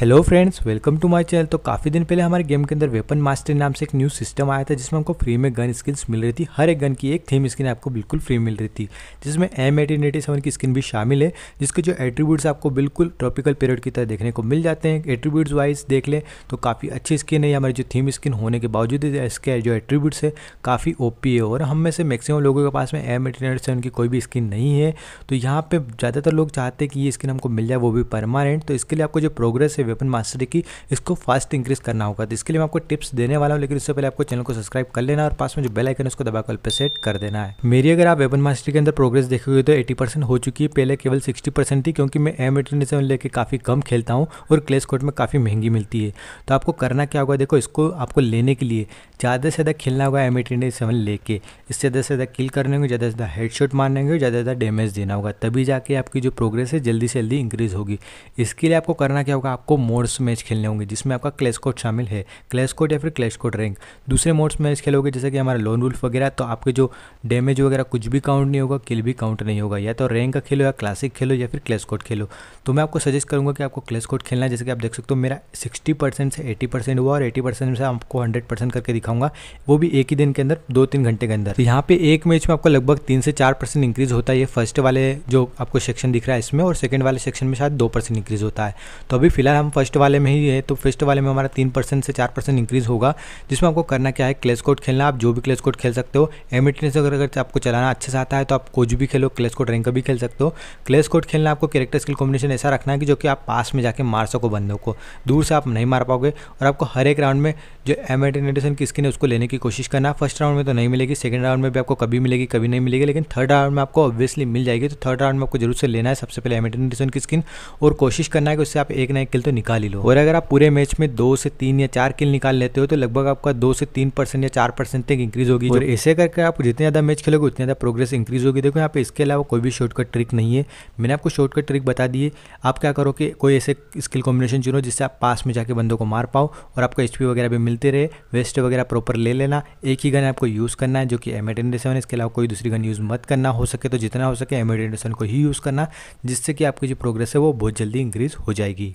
hello friends welcome to my channel तो काफ़ी दिन पहले हमारे गेम के अंदर वेपन मास्टर नाम से एक न्यू सिस्टम आया था जिसमें हमको फ्री में गन स्किल्स मिल रही थी हर एक गन की एक थीम स्किन आपको बिल्कुल फ्री मिल रही थी जिसमें एम एटीन एटी सेवन की स्किन भी शामिल है जिसके जो एट्रीब्यूट्स आपको बिल्कुल ट्रॉपिकल पीरियड की तरह देखने को मिल जाते हैं एट्रीब्यूट्स वाइज देख लें तो काफ़ी अच्छी स्किन है हमारी जो थीम स्किन होने के बावजूद इसके जो एट्रीब्यूट्स है काफ़ी ओ है और हम में से मैक्सिमम लोगों के पास में एम एटीन सेवन की कोई भी स्किन नहीं है तो यहाँ पर ज़्यादातर लोग चाहते हैं कि ये स्किन हमको मिल जाए वो भी परमानेंट तो इसके लिए आपको जो प्रोग्रेस है वेपन मास्टरी की इसको फास्ट इंक्रीज करना होगा तो इसके लिए मैं आपको टिप्स देने वाला हूँ लेकिन उससे पहले आपको चैनल को सब्सक्राइब कर लेना और पास में जो बेल आइकन उसको दबाकर पे सेट कर देना है मेरी अगर आप वेपन मास्टरी के अंदर प्रोग्रेस देखोगे तो एटी हो चुकी है पहले केवल सिक्सटी थी क्योंकि मैं एम एटी सेवन लेके काफ़ी कम खेलता हूँ और क्लेस कोर्ट में काफ़ी महंगी मिलती है तो आपको करना क्या होगा देखो इसको आपको लेने के लिए ज़्यादा से ज़्यादा खेलना होगा एम एटी सेवन लेके इससे ज़्यादा से ज़्यादा किल करने होंगे ज़्यादा से ज़्यादा हेडशॉट मारने होंगे ज़्यादा से ज़्यादा डैमेज देना होगा तभी जाके आपकी जो प्रोग्रेस है जल्दी से जल्दी इंक्रीज़ होगी इसके लिए आपको करना क्या होगा आपको मोड्स मैच खेलने होंगे जिसमें आपका क्लेश कोड शामिल है क्लेश कोड या फिर क्लैश कोड रैंक दूसरे मोड्स मैच खेलोगे जैसे कि हमारा लोन वुल्फ वगैरह तो आपके जो डैमेज वगैरह कुछ भी काउंट नहीं होगा किल भी काउंट नहीं होगा या तो रैंक का खेलो या क्लासिक खेलो या फिर क्लेश कोड खेलो तो मैं आपको सजेस्ट करूँगा कि आपको क्लेश कोड खेलना जैसे कि आप देख सकते हो मेरा सिक्सटी से एटी हुआ और एटी से आपको हंड्रेड करके दिखा दिखाऊंगा वो भी एक ही दिन के अंदर दो तीन घंटे के अंदर तो यहाँ पे एक मैच में आपको लगभग तीन से चार परसेंट इंक्रीज होता है ये फर्स्ट वाले जो आपको सेक्शन दिख रहा है इसमें और सेकंड वाले सेक्शन में शायद दो परसेंट इंक्रीज होता है तो अभी फिलहाल हम फर्स्ट वाले में ही है तो फर्स्ट वाले में हमारा तीन से चार इंक्रीज होगा जिसमें आपको करना क्या है क्लेस कोड खेलना आप जो भी क्लेस कोड खेल सकते हो एमिटनेस अगर अगर आपको चलाना अच्छे से आता है तो आप कुछ भी खेलो क्लेस कोड रैंक भी खेल सकते हो क्लेस कोड खेलना आपको कैरेक्टर स्किल कॉम्बिनेशन ऐसा रखना है कि जो कि आप पास में जाके मार सको बंदों को दूर से आप नहीं मार पाओगे और आपको हर एक राउंड में जो एमिटनेशन की स्किन है उसको लेने की कोशिश करना फर्स्ट राउंड में तो नहीं मिलेगी सेकंड राउंड में भी आपको कभी मिलेगी कभी नहीं मिलेगी लेकिन थर्ड राउंड में आपको ऑब्वियसली मिल जाएगी तो थर्ड राउंड में आपको जरूर से लेना है सबसे पहले एमिटन डिसन की स्किन और कोशिश करना है कि उससे आप एक ना एक किल तो निकाल ही लो और अगर आप पूरे मैच में दो से तीन या चार किल निकाल लेते हो तो लगभग आपका दो से तीन परसेंट या चार परसेंट तक इंक्रीज होगी और ऐसे करके आप जितने ज़्यादा मैच खेलोगे उतनी ज़्यादा प्रोग्रेस इंक्रीज होगी देखो यहाँ पे इसके अलावा कोई भी शॉर्टकट ट्रिक नहीं है मैंने आपको शॉर्टकट ट्रिक बता दिए आप क्या करो कि कोई ऐसे स्किल कॉम्बिनेशन चुनो जिससे आप पास में जाके बंदों को मार पाओ और आपको एचपी वगैरह भी मिलते रहे वेस्ट वगैरह प्रॉपर ले लेना एक ही गन आपको यूज़ करना है जो कि एम ट्वेंटी सेवन इसके अलावा कोई दूसरी गन यूज़ मत करना हो सके तो जितना हो सके एम ट्वेंटी सेवन को ही यूज़ करना जिससे कि आपकी जो प्रोग्रेस है वो बहुत जल्दी इंक्रीज़ हो जाएगी